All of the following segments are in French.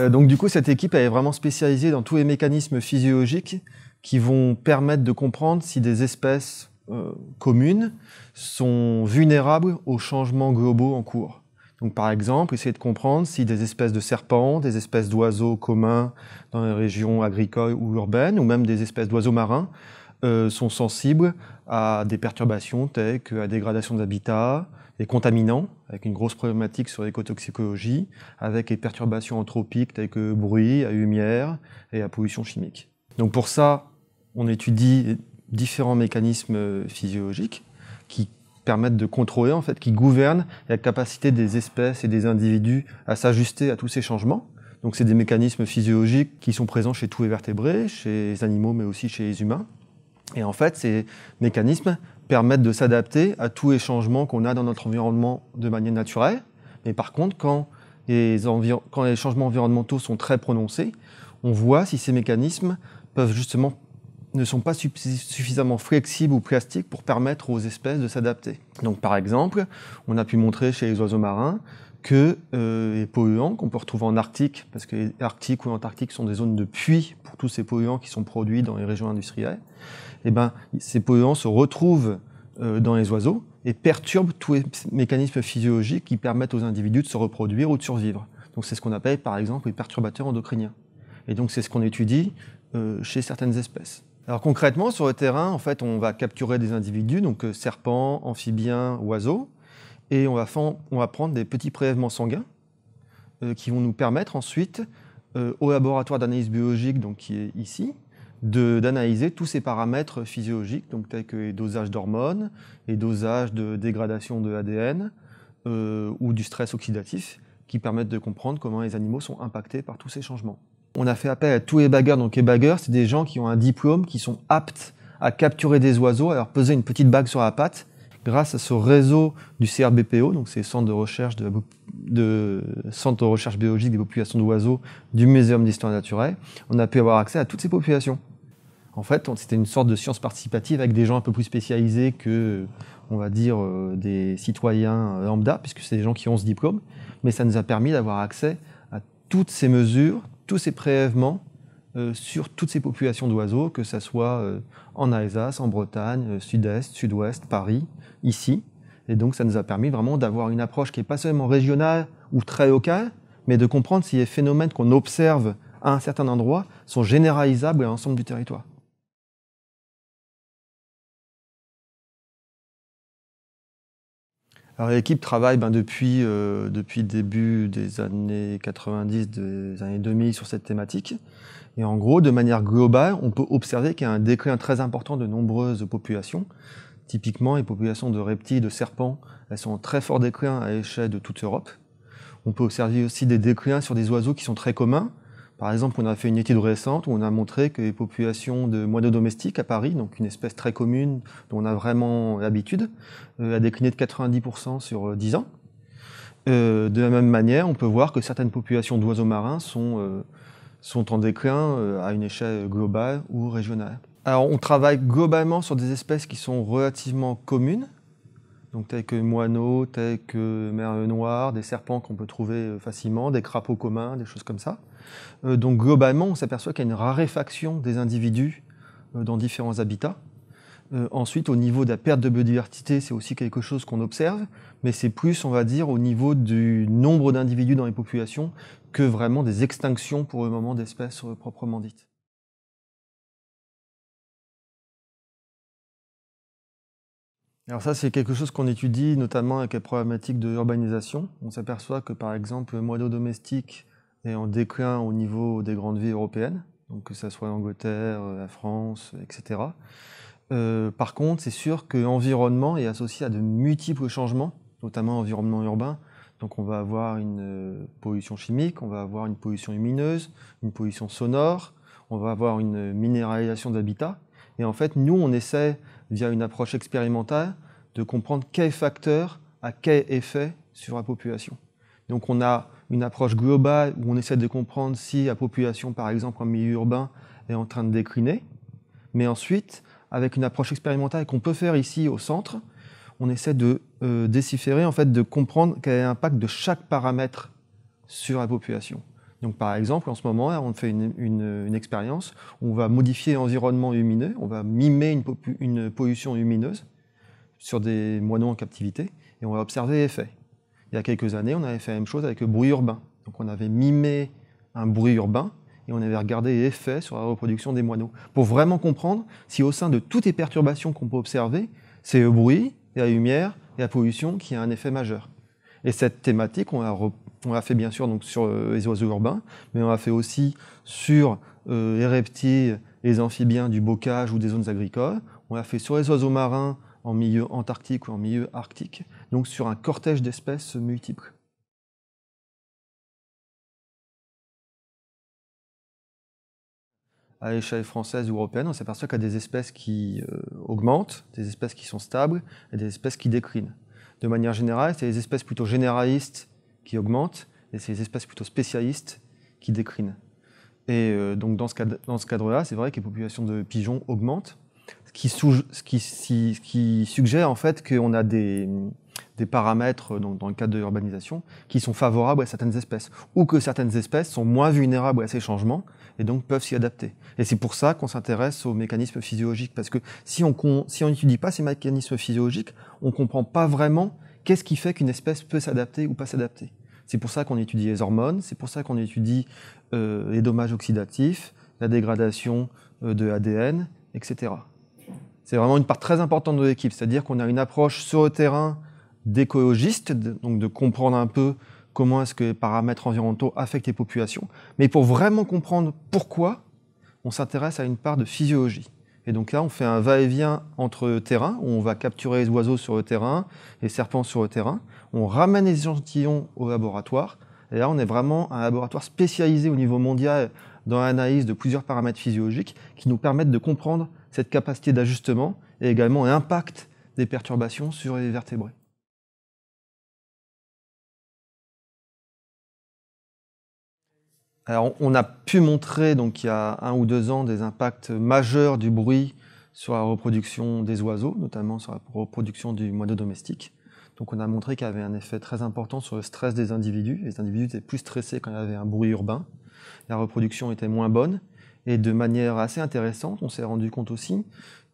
Euh, donc du coup, cette équipe est vraiment spécialisée dans tous les mécanismes physiologiques qui vont permettre de comprendre si des espèces euh, communes sont vulnérables aux changements globaux en cours. Donc par exemple, essayer de comprendre si des espèces de serpents, des espèces d'oiseaux communs dans les régions agricoles ou urbaines, ou même des espèces d'oiseaux marins, euh, sont sensibles à des perturbations telles que la dégradation des habitats, les contaminants, avec une grosse problématique sur l'écotoxicologie, avec les perturbations anthropiques telles que bruit, à lumière et à pollution chimique. Donc pour ça, on étudie différents mécanismes euh, physiologiques qui permettent de contrôler, en fait, qui gouvernent la capacité des espèces et des individus à s'ajuster à tous ces changements. Donc c'est des mécanismes physiologiques qui sont présents chez tous les vertébrés, chez les animaux, mais aussi chez les humains. Et en fait, ces mécanismes permettent de s'adapter à tous les changements qu'on a dans notre environnement de manière naturelle. Mais par contre, quand les, quand les changements environnementaux sont très prononcés, on voit si ces mécanismes peuvent justement ne sont pas suffisamment flexibles ou plastiques pour permettre aux espèces de s'adapter. Donc par exemple, on a pu montrer chez les oiseaux marins que euh, les polluants qu'on peut retrouver en Arctique, parce que l'Arctique ou l'Antarctique sont des zones de puits pour tous ces polluants qui sont produits dans les régions industrielles, et eh ben, ces polluants se retrouvent euh, dans les oiseaux et perturbent tous les mécanismes physiologiques qui permettent aux individus de se reproduire ou de survivre. Donc c'est ce qu'on appelle par exemple les perturbateurs endocriniens. Et donc c'est ce qu'on étudie euh, chez certaines espèces concrètement, sur le terrain, en fait, on va capturer des individus, donc euh, serpents, amphibiens, oiseaux, et on va, on va prendre des petits prélèvements sanguins euh, qui vont nous permettre ensuite, euh, au laboratoire d'analyse biologique, donc qui est ici, d'analyser tous ces paramètres physiologiques, donc tels que les dosages d'hormones, les dosages de dégradation de ADN ou du stress oxydatif, qui permettent de comprendre comment les animaux sont impactés par tous ces changements. On a fait appel à tous les baggers, Donc les baggers, c'est des gens qui ont un diplôme, qui sont aptes à capturer des oiseaux, à leur peser une petite bague sur la patte. Grâce à ce réseau du CRBPO, donc c'est Centre de recherche Centre de recherche biologique des populations d'oiseaux du Muséum d'histoire naturelle, on a pu avoir accès à toutes ces populations. En fait, c'était une sorte de science participative avec des gens un peu plus spécialisés que, on va dire, euh, des citoyens euh, lambda, puisque c'est des gens qui ont ce diplôme. Mais ça nous a permis d'avoir accès à toutes ces mesures, tous ces prélèvements euh, sur toutes ces populations d'oiseaux, que ce soit euh, en Alsace, en Bretagne, euh, sud-est, sud-ouest, Paris, ici. Et donc ça nous a permis vraiment d'avoir une approche qui n'est pas seulement régionale ou très locale, mais de comprendre si les phénomènes qu'on observe à un certain endroit sont généralisables à l'ensemble du territoire. Alors l'équipe travaille ben, depuis, euh, depuis début des années 90, des années 2000 sur cette thématique. Et en gros, de manière globale, on peut observer qu'il y a un déclin très important de nombreuses populations. Typiquement, les populations de reptiles, de serpents, elles sont en très fort déclin à l'échelle de toute l'Europe. On peut observer aussi des déclins sur des oiseaux qui sont très communs, par exemple, on a fait une étude récente où on a montré que les populations de moineaux domestiques à Paris, donc une espèce très commune dont on a vraiment l'habitude, euh, a décliné de 90% sur 10 euh, ans. Euh, de la même manière, on peut voir que certaines populations d'oiseaux marins sont, sont en déclin à une échelle globale ou régionale. Alors, on travaille globalement sur des espèces qui sont relativement communes, donc tels que moineaux, tels que merle noire, des serpents qu'on peut trouver euh, facilement, des crapauds communs, des choses comme ça. Euh, donc globalement, on s'aperçoit qu'il y a une raréfaction des individus euh, dans différents habitats. ensuite, au niveau de la perte de biodiversité, c'est aussi quelque chose qu'on observe, mais c'est plus, on va dire, au niveau du nombre d'individus dans les populations que vraiment des extinctions pour le moment d'espèces proprement dites. Alors ça, c'est quelque chose qu'on étudie notamment avec la problématique de l'urbanisation. On s'aperçoit que par exemple le moineau domestique est en déclin au niveau des grandes villes européennes, donc que ce soit l'Angleterre, euh, la France, euh, etc. Euh, par contre, c'est sûr que l'environnement est associé à de multiples changements, notamment environnement urbain. Donc on va avoir une pollution chimique, on va avoir une pollution lumineuse, une pollution sonore, on va avoir une minéralisation d'habitat. Et en fait, nous, on essaie, via une approche expérimentale, de comprendre quel facteur a quel effet sur la population. Donc on a une approche globale où on essaie de comprendre si la population, par exemple, en milieu urbain, est en train de décliner. Mais ensuite, avec une approche expérimentale qu'on peut faire ici au centre, on essaie de euh, déciférer, en fait, de comprendre quel est l'impact de chaque paramètre sur la population. Donc, par exemple, en ce moment, on fait une, expérience où on va modifier l'environnement lumineux, on va mimer une, pollution lumineuse sur des moineaux en captivité et on va observer l'effet. Il y a quelques années, on avait fait la même chose avec le bruit urbain. Donc, on avait mimé un bruit urbain et on avait regardé l'effet sur la reproduction des moineaux pour vraiment comprendre si, au sein de toutes les perturbations qu'on peut observer, c'est le bruit, la lumière et la pollution qui a un effet majeur. Et cette thématique, on l'a on l'a fait bien sûr sur euh, les oiseaux urbains, mais on l'a fait aussi sur euh, les reptiles, les amphibiens du bocage ou des zones agricoles. On l'a fait sur les oiseaux marins en milieu antarctique ou en milieu arctique, donc sur un cortège d'espèces multiples. à l'échelle française ou européenne, on s'aperçoit qu'il y a des espèces qui euh, augmentent, des espèces qui sont stables et des espèces qui déclinent. De manière générale, c'est des espèces plutôt généralistes qui augmentent, et c'est les espèces plutôt spécialistes qui décrinent. Et euh, donc dans ce cadre-là, cadre c'est vrai que les populations de pigeons augmentent, ce qui, ce qui, suggère en fait qu'on a des, des paramètres dans, dans, le cadre de l'urbanisation qui sont favorables à certaines espèces, ou que certaines espèces sont moins vulnérables à ces changements et donc peuvent s'y adapter. Et c'est pour ça qu'on s'intéresse aux mécanismes physiologiques, parce que si on si n'étudie pas ces mécanismes physiologiques, on ne comprend pas vraiment qu'est-ce qui fait qu'une espèce peut s'adapter ou pas s'adapter. C'est pour ça qu'on étudie les hormones, c'est pour ça qu'on étudie euh, les dommages oxydatifs, la dégradation euh, de ADN, etc. C'est vraiment une part très importante de l'équipe, c'est-à-dire qu'on a une approche sur le terrain d'écologiste, donc de comprendre un peu comment est-ce que les paramètres environnementaux affectent les populations. Mais pour vraiment comprendre pourquoi, on s'intéresse à une part de physiologie. Et donc là, on fait un va-et-vient entre terrains, où on va capturer les oiseaux sur le terrain, les serpents sur le terrain. On ramène les échantillons au laboratoire. Et là, on est vraiment un laboratoire spécialisé au niveau mondial dans l'analyse de plusieurs paramètres physiologiques qui nous permettent de comprendre cette capacité d'ajustement et également l'impact des perturbations sur les vertébrés. on a pu montrer, donc il y a un ou deux ans, des impacts majeurs du bruit sur la reproduction des oiseaux, notamment sur la reproduction du moineau domestique. Donc, on a montré qu'il y avait un effet très important sur le stress des individus. Les individus étaient plus stressés quand il y avait un bruit urbain. La reproduction était moins bonne. Et de manière assez intéressante, on s'est rendu compte aussi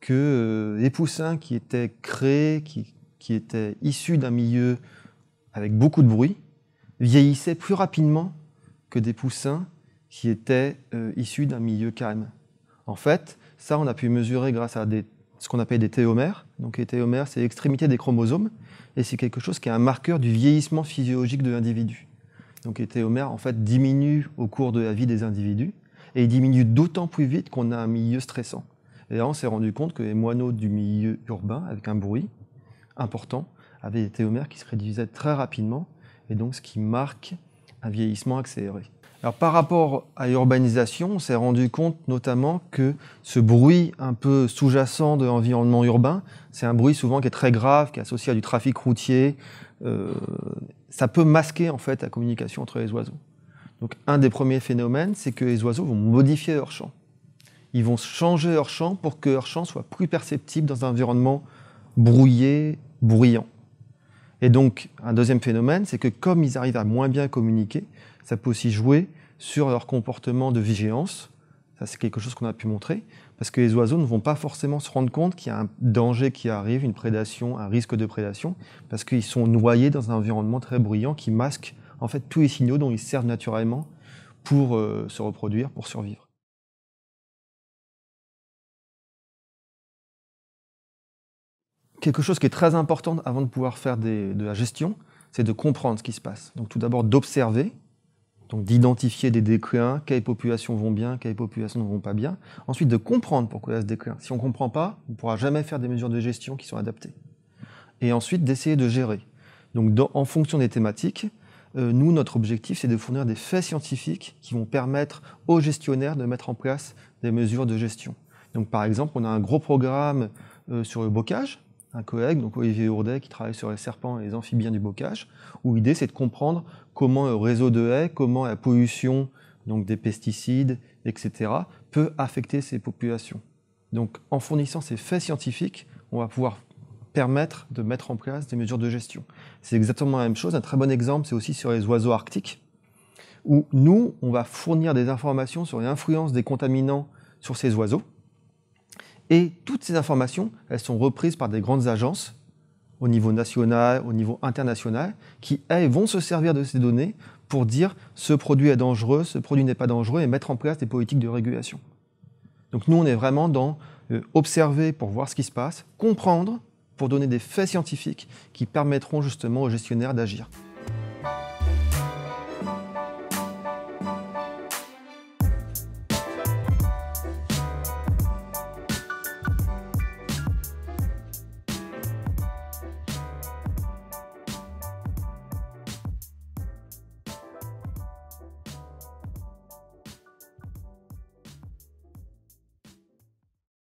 que euh, les poussins qui étaient créés, qui, qui étaient issus d'un milieu avec beaucoup de bruit, vieillissaient plus rapidement des poussins qui étaient euh, issus d'un milieu calme. En fait, ça, on a pu mesurer grâce à ce qu'on appelle des théomères. Donc, les théomères, c'est l'extrémité des chromosomes, et c'est quelque chose qui est un marqueur du vieillissement physiologique de l'individu. Donc, les théomères, en fait, diminuent au cours de la vie des individus, et ils diminuent d'autant plus vite qu'on a un milieu stressant. Et là, on s'est rendu compte que les moineaux du milieu urbain, avec un bruit important, avaient des théomères qui se réduisaient très rapidement, et donc ce qui marque un vieillissement accéléré. Alors, par rapport à l'urbanisation, on s'est rendu compte notamment que ce bruit un peu sous-jacent de l'environnement urbain, c'est un bruit souvent qui est très grave, qui est associé à du trafic routier. Euh, ça peut masquer en fait la communication entre les oiseaux. Donc un des premiers phénomènes, c'est que les oiseaux vont modifier leur chant. Ils vont changer leur chant pour que leur chant soit plus perceptible dans un environnement brouillé, bruyant. Et donc, un deuxième phénomène, c'est que comme ils arrivent à moins bien communiquer, ça peut aussi jouer sur leur comportement de vigilance. Ça, c'est quelque chose qu'on a pu montrer, parce que les oiseaux ne vont pas forcément se rendre compte qu'il y a un danger qui arrive, une prédation, un risque de prédation, parce qu'ils sont noyés dans un environnement très bruyant qui masque en fait tous les signaux dont ils servent naturellement pour euh, se reproduire, pour survivre. quelque chose qui est très important avant de pouvoir faire de la gestion, c'est de comprendre ce qui se passe. Donc tout d'abord d'observer, donc d'identifier des déclins, quelles populations vont bien, quelles populations ne vont pas bien. Ensuite de comprendre pourquoi il y a ce déclin. Si on ne comprend pas, on ne pourra jamais faire des mesures de gestion qui sont adaptées. Et ensuite d'essayer de gérer. Donc en fonction des thématiques, euh, nous, notre objectif, c'est de fournir des faits scientifiques qui vont permettre aux gestionnaires de mettre en place des mesures de gestion. Donc par exemple, on a un gros programme euh, sur le bocage, un collègue, donc Olivier Hourdet, qui travaille sur les serpents et les amphibiens du bocage, où l'idée c'est de comprendre comment le réseau de haies, comment la pollution donc des pesticides, etc., peut affecter ces populations. Donc en fournissant ces faits scientifiques, on va pouvoir permettre de mettre en place des mesures de gestion. C'est exactement la même chose. Un très bon exemple, c'est aussi sur les oiseaux arctiques, où nous, on va fournir des informations sur l'influence des contaminants sur ces oiseaux, et toutes ces informations, elles sont reprises par des grandes agences au niveau national, au niveau international, qui, elles, vont se servir de ces données pour dire ce produit est dangereux, ce produit n'est pas dangereux, et mettre en place des politiques de régulation. Donc nous, on est vraiment dans euh, observer pour voir ce qui se passe, comprendre pour donner des faits scientifiques qui permettront justement aux gestionnaires d'agir.